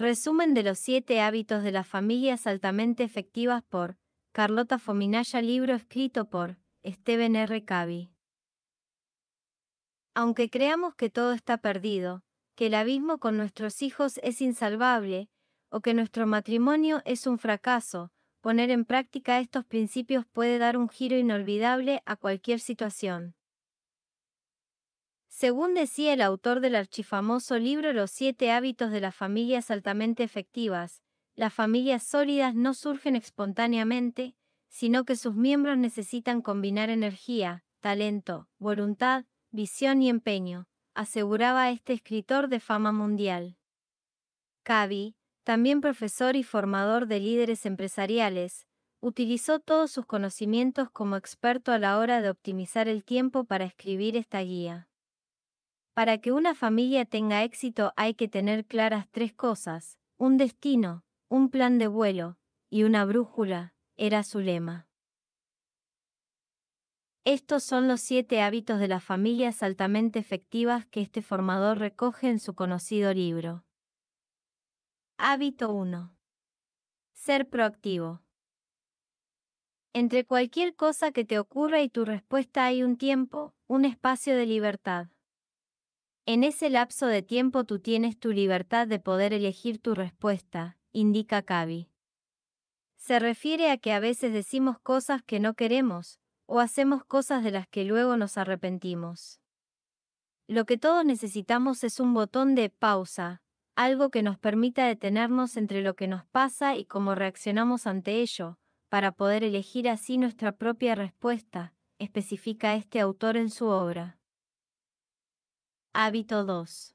Resumen de los siete hábitos de las familias altamente efectivas por Carlota Fominaya, libro escrito por Steven R. Covey. Aunque creamos que todo está perdido, que el abismo con nuestros hijos es insalvable, o que nuestro matrimonio es un fracaso, poner en práctica estos principios puede dar un giro inolvidable a cualquier situación. Según decía el autor del archifamoso libro Los siete hábitos de las familias altamente efectivas, las familias sólidas no surgen espontáneamente, sino que sus miembros necesitan combinar energía, talento, voluntad, visión y empeño, aseguraba este escritor de fama mundial. Cavi, también profesor y formador de líderes empresariales, utilizó todos sus conocimientos como experto a la hora de optimizar el tiempo para escribir esta guía. Para que una familia tenga éxito hay que tener claras tres cosas, un destino, un plan de vuelo, y una brújula, era su lema. Estos son los siete hábitos de las familias altamente efectivas que este formador recoge en su conocido libro. Hábito 1. Ser proactivo. Entre cualquier cosa que te ocurra y tu respuesta hay un tiempo, un espacio de libertad. En ese lapso de tiempo tú tienes tu libertad de poder elegir tu respuesta, indica Kavi. Se refiere a que a veces decimos cosas que no queremos, o hacemos cosas de las que luego nos arrepentimos. Lo que todos necesitamos es un botón de pausa, algo que nos permita detenernos entre lo que nos pasa y cómo reaccionamos ante ello, para poder elegir así nuestra propia respuesta, especifica este autor en su obra. Hábito 2.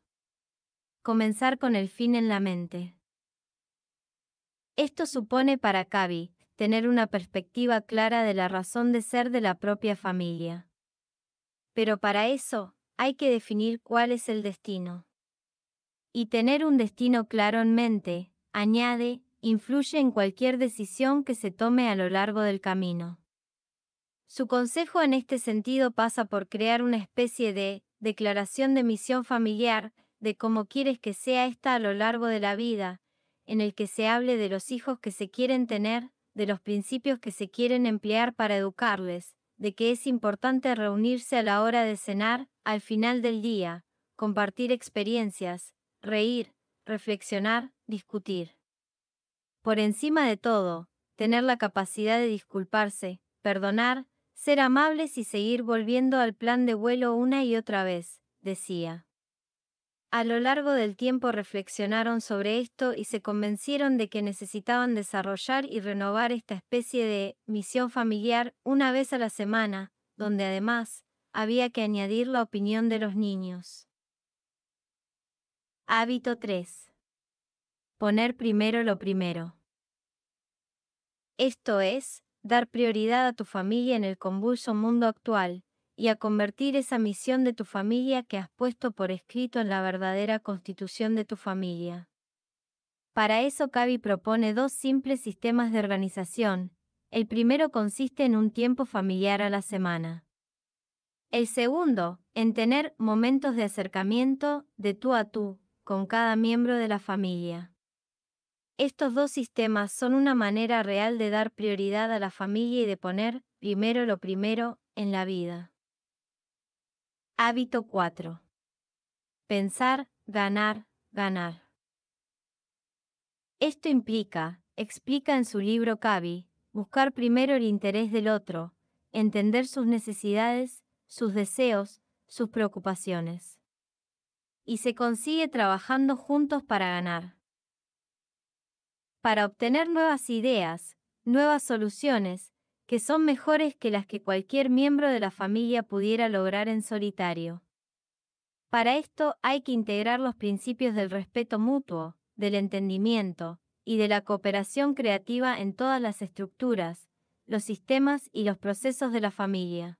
Comenzar con el fin en la mente. Esto supone para Kavi tener una perspectiva clara de la razón de ser de la propia familia. Pero para eso, hay que definir cuál es el destino. Y tener un destino claro en mente, añade, influye en cualquier decisión que se tome a lo largo del camino. Su consejo en este sentido pasa por crear una especie de declaración de misión familiar, de cómo quieres que sea esta a lo largo de la vida, en el que se hable de los hijos que se quieren tener, de los principios que se quieren emplear para educarles, de que es importante reunirse a la hora de cenar, al final del día, compartir experiencias, reír, reflexionar, discutir. Por encima de todo, tener la capacidad de disculparse, perdonar, ser amables y seguir volviendo al plan de vuelo una y otra vez, decía. A lo largo del tiempo reflexionaron sobre esto y se convencieron de que necesitaban desarrollar y renovar esta especie de misión familiar una vez a la semana, donde además había que añadir la opinión de los niños. Hábito 3. Poner primero lo primero. Esto es, dar prioridad a tu familia en el convulso mundo actual, y a convertir esa misión de tu familia que has puesto por escrito en la verdadera constitución de tu familia. Para eso Cavi propone dos simples sistemas de organización. El primero consiste en un tiempo familiar a la semana. El segundo, en tener momentos de acercamiento, de tú a tú, con cada miembro de la familia. Estos dos sistemas son una manera real de dar prioridad a la familia y de poner, primero lo primero, en la vida. Hábito 4. Pensar, ganar, ganar. Esto implica, explica en su libro Cavi, buscar primero el interés del otro, entender sus necesidades, sus deseos, sus preocupaciones. Y se consigue trabajando juntos para ganar para obtener nuevas ideas, nuevas soluciones, que son mejores que las que cualquier miembro de la familia pudiera lograr en solitario. Para esto hay que integrar los principios del respeto mutuo, del entendimiento, y de la cooperación creativa en todas las estructuras, los sistemas y los procesos de la familia.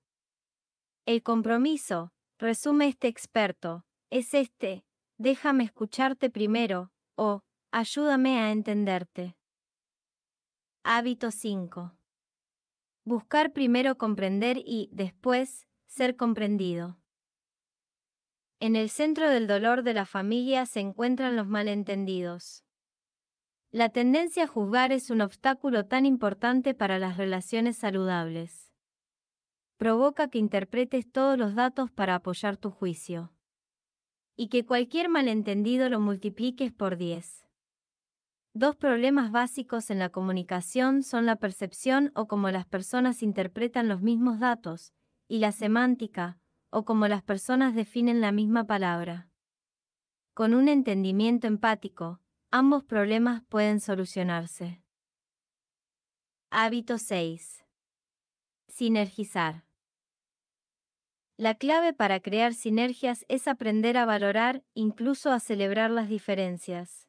El compromiso, resume este experto, es este, déjame escucharte primero, o, Ayúdame a entenderte. Hábito 5. Buscar primero comprender y, después, ser comprendido. En el centro del dolor de la familia se encuentran los malentendidos. La tendencia a juzgar es un obstáculo tan importante para las relaciones saludables. Provoca que interpretes todos los datos para apoyar tu juicio. Y que cualquier malentendido lo multipliques por 10. Dos problemas básicos en la comunicación son la percepción o cómo las personas interpretan los mismos datos, y la semántica, o cómo las personas definen la misma palabra. Con un entendimiento empático, ambos problemas pueden solucionarse. Hábito 6. Sinergizar. La clave para crear sinergias es aprender a valorar, incluso a celebrar las diferencias.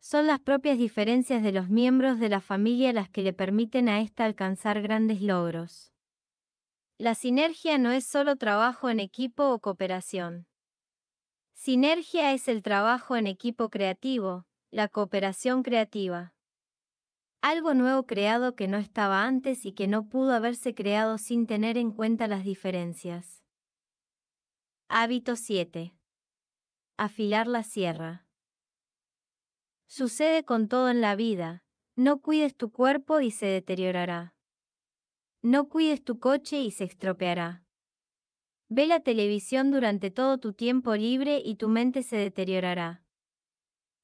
Son las propias diferencias de los miembros de la familia las que le permiten a ésta alcanzar grandes logros. La sinergia no es solo trabajo en equipo o cooperación. Sinergia es el trabajo en equipo creativo, la cooperación creativa. Algo nuevo creado que no estaba antes y que no pudo haberse creado sin tener en cuenta las diferencias. Hábito 7. Afilar la sierra. Sucede con todo en la vida, no cuides tu cuerpo y se deteriorará. No cuides tu coche y se estropeará. Ve la televisión durante todo tu tiempo libre y tu mente se deteriorará.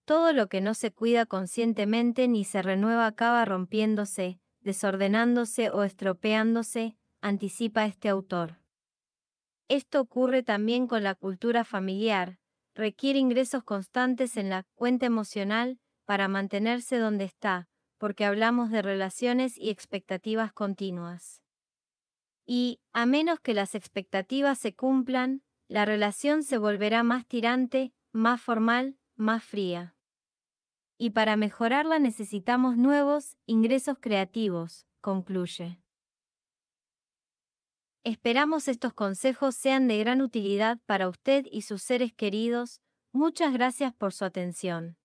Todo lo que no se cuida conscientemente ni se renueva acaba rompiéndose, desordenándose o estropeándose, anticipa este autor. Esto ocurre también con la cultura familiar, requiere ingresos constantes en la cuenta emocional para mantenerse donde está, porque hablamos de relaciones y expectativas continuas. Y, a menos que las expectativas se cumplan, la relación se volverá más tirante, más formal, más fría. Y para mejorarla necesitamos nuevos ingresos creativos, concluye. Esperamos estos consejos sean de gran utilidad para usted y sus seres queridos. Muchas gracias por su atención.